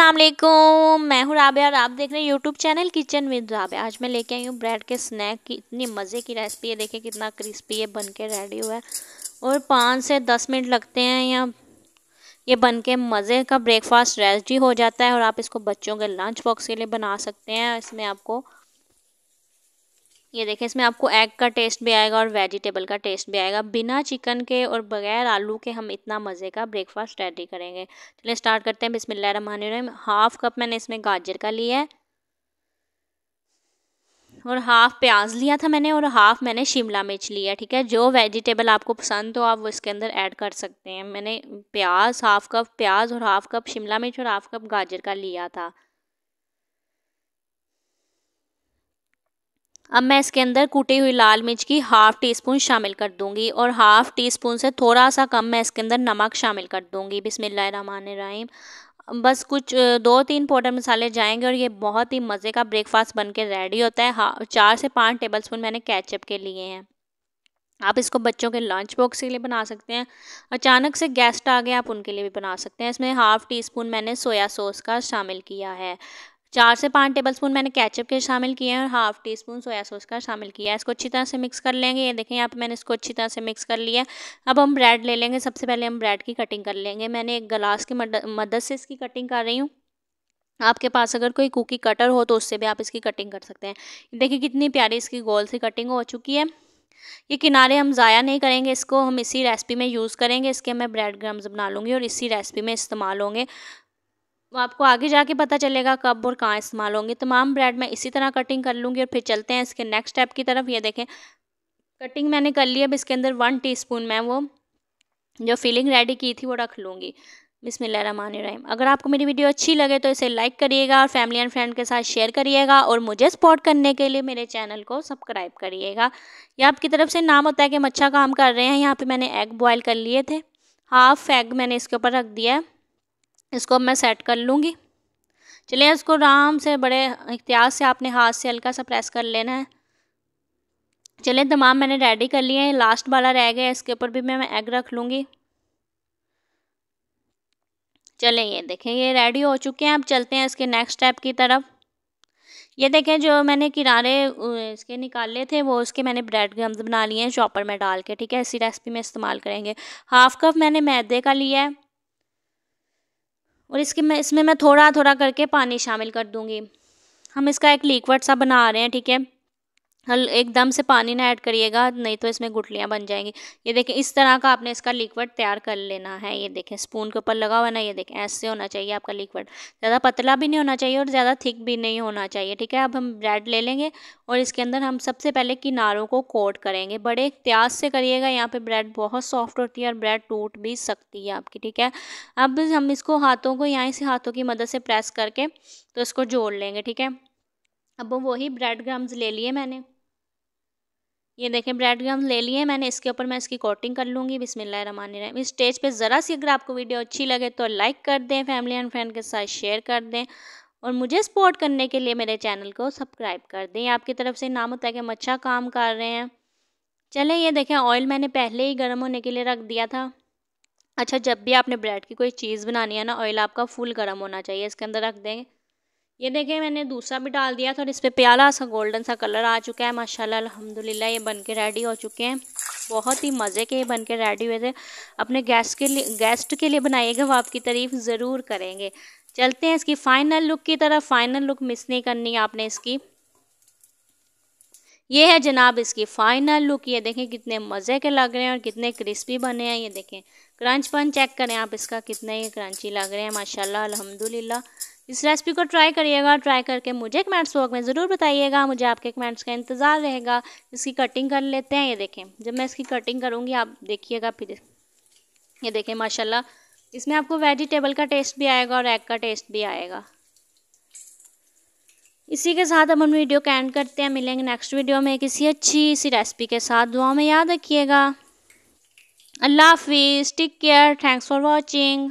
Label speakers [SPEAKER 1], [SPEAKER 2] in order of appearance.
[SPEAKER 1] असलम मैं हूँ राबे और आप देख रहे हैं YouTube channel kitchen with Rabe आज मैं लेके आई हूँ ब्रेड के स्नैक की इतनी मज़े की रेसिपी है देखिए कितना क्रिस्पी है बन के रेडी हुआ है और पाँच से दस मिनट लगते हैं या ये बन के मज़े का ब्रेकफास्ट रेडी हो जाता है और आप इसको बच्चों के लंच बॉक्स के लिए बना सकते हैं इसमें आपको ये देखें इसमें आपको एग का टेस्ट भी आएगा और वेजिटेबल का टेस्ट भी आएगा बिना चिकन के और बगैर आलू के हम इतना मज़े का ब्रेकफास्ट रेडी करेंगे चलिए स्टार्ट करते हैं बिसमिल्ल रन हाफ़ कप मैंने इसमें गाजर का लिया है और हाफ़ प्याज लिया था मैंने और हाफ़ मैंने शिमला मिर्च लिया ठीक है जो वेजिटेबल आपको पसंद हो आप वो इसके अंदर ऐड कर सकते हैं मैंने प्याज हाफ़ कप प्याज और हाफ़ कप शिमला मिर्च और हाफ़ कप गाजर का लिया था अब मैं इसके अंदर कूटी हुई लाल मिर्च की हाफ़ टी स्पून शामिल कर दूंगी और हाफ़ टी स्पून से थोड़ा सा कम मैं इसके अंदर नमक शामिल कर दूंगी रहीम बस कुछ दो तीन पाउडर मसाले जाएंगे और ये बहुत ही मज़े का ब्रेकफास्ट बन के रेडी होता है हाँ चार से पाँच टेबल स्पून मैंने कैचअप के लिए हैं आप इसको बच्चों के लंच बॉक्स के लिए बना सकते हैं अचानक से गेस्ट आ गए आप उनके लिए भी बना सकते हैं इसमें हाफ़ टी स्पून मैंने सोया सॉस का शामिल किया है चार से पाँच टेबल स्पून मैंने कैचअप के शामिल किए हैं और half teaspoon soya sauce का शामिल किया है इसको अच्छी तरह से मिक्स कर लेंगे ये देखें यहाँ पे मैंने इसको अच्छी तरह से मिक्स कर लिया अब हम ब्रेड ले लेंगे सबसे पहले हम ब्रेड की कटिंग कर लेंगे मैंने एक गलास की मदद से इसकी कटिंग कर रही हूँ आपके पास अगर कोई कुकी कटर हो तो उससे भी आप इसकी कटिंग कर सकते हैं देखिए कितनी प्यारी इसकी गोल सी कटिंग हो चुकी है ये किनारे हम ज़ाया नहीं करेंगे इसको हम इसी रेसिपी में यूज़ करेंगे इसके मैं ब्रेड ग्राम्स बना लूँगी और इसी रेसिपी में इस्तेमाल होंगे तो आपको आगे जाके पता चलेगा कब और कहाँ इस्तेमाल होंगे तमाम ब्रेड मैं इसी तरह कटिंग कर लूँगी और फिर चलते हैं इसके नेक्स्ट स्टेप की तरफ ये देखें कटिंग मैंने कर ली अब इसके अंदर वन स्पून मैं वो जो फीलिंग रेडी की थी वो रख लूँगी रही अगर आपको मेरी वीडियो अच्छी लगे तो इसे लाइक करिएगा और फैमिली एंड फ्रेंड के साथ शेयर करिएगा और मुझे सपोर्ट करने के लिए मेरे चैनल को सब्सक्राइब करिएगा यह आपकी तरफ से नाम होता है कि हम अच्छा काम कर रहे हैं यहाँ पे मैंने एग बॉयल कर लिए थे हाफ एग मैंने इसके ऊपर रख दिया है इसको अब मैं सेट कर लूँगी चलिए इसको आराम से बड़े एहतियात से आपने हाथ से हल्का सा प्रेस कर लेना है चलिए तमाम मैंने रेडी कर लिए हैं लास्ट वाला रह गया इसके ऊपर भी मैं एग रख लूँगी चलें ये देखें ये रेडी हो चुके हैं अब चलते हैं इसके नेक्स्ट स्टेप की तरफ ये देखें जो मैंने किनारे इसके निकाले थे वो उसके मैंने ब्रेड गम्स बना लिए हैं चॉपर में डाल के ठीक है इसी रेसिपी में इस्तेमाल करेंगे हाफ़ कप मैंने मैदे का लिया है और इसके मैं इसमें मैं थोड़ा थोड़ा करके पानी शामिल कर दूँगी हम इसका एक लिक्विड सा बना रहे हैं ठीक है हल एकदम से पानी ना ऐड करिएगा नहीं तो इसमें गुटलियाँ बन जाएंगी ये देखें इस तरह का आपने इसका लिक्विड तैयार कर लेना है ये देखें स्पून के ऊपर लगा हुआ ना ये देखें ऐसे होना चाहिए आपका लिक्विड ज़्यादा पतला भी नहीं होना चाहिए और ज़्यादा थिक भी नहीं होना चाहिए ठीक है अब हम ब्रेड ले लेंगे और इसके अंदर हम सबसे पहले किनारों को कोट करेंगे बड़े प्याज से करिएगा यहाँ पर ब्रेड बहुत सॉफ्ट होती है और ब्रेड टूट भी सकती है आपकी ठीक है अब हम इसको हाथों को यहाँ से हाथों की मदद से प्रेस करके तो इसको जोड़ लेंगे ठीक है अब वही ब्रेड ग्राम्स ले लिए मैंने ये देखें ब्रेड ग्राम्स ले लिए मैंने इसके ऊपर मैं इसकी कोटिंग कर लूँगी बिसमिल्ल रमान इस स्टेज पे ज़रा सी अगर आपको वीडियो अच्छी लगे तो लाइक कर दें फैमिली एंड फ्रेंड के साथ शेयर कर दें और मुझे सपोर्ट करने के लिए मेरे चैनल को सब्सक्राइब कर दें आपकी तरफ से नाम होता है कि हम अच्छा काम कर रहे हैं चले ये देखें ऑयल मैंने पहले ही गर्म होने के लिए रख दिया था अच्छा जब भी आपने ब्रेड की कोई चीज़ बनानी है ना ऑयल आपका फुल गर्म होना चाहिए इसके अंदर रख देंगे ये देखें मैंने दूसरा भी डाल दिया था और इस पर प्यारा सा गोल्डन सा कलर आ चुका है माशाल्लाह अल्हम्दुलिल्लाह ये बन के रेडी हो चुके हैं बहुत ही मज़े के ये बन के रेडी हुए थे अपने गेस्ट के लिए गेस्ट के लिए बनाइएगा वो आपकी तारीफ़ ज़रूर करेंगे चलते हैं इसकी फ़ाइनल लुक की तरफ फ़ाइनल लुक मिस नहीं करनी आपने इसकी ये है जनाब इसकी फ़ाइनल लुक ये देखें कितने मज़े के लग रहे हैं और कितने क्रिस्पी बने हैं ये देखें क्रंच पन चेक करें आप इसका कितने ही क्रंची लग रहे हैं माशाल्लाह अल्हम्दुलिल्लाह इस रेसिपी को ट्राई करिएगा ट्राई करके मुझे कमेंट्स बॉक्स में ज़रूर बताइएगा मुझे आपके कमेंट्स का इंतज़ार रहेगा इसकी कटिंग कर लेते हैं ये देखें जब मैं इसकी कटिंग करूँगी आप देखिएगा फिर ये देखें माशाल्लाह इसमें आपको वेजिटेबल का टेस्ट भी आएगा और एग का टेस्ट भी आएगा इसी के साथ हम वीडियो का एंड करते हैं मिलेंगे नेक्स्ट वीडियो में किसी अच्छी इसी रेसिपी के साथ दुआ में याद रखिएगा अल्लाह हाफिज़ take care thanks for watching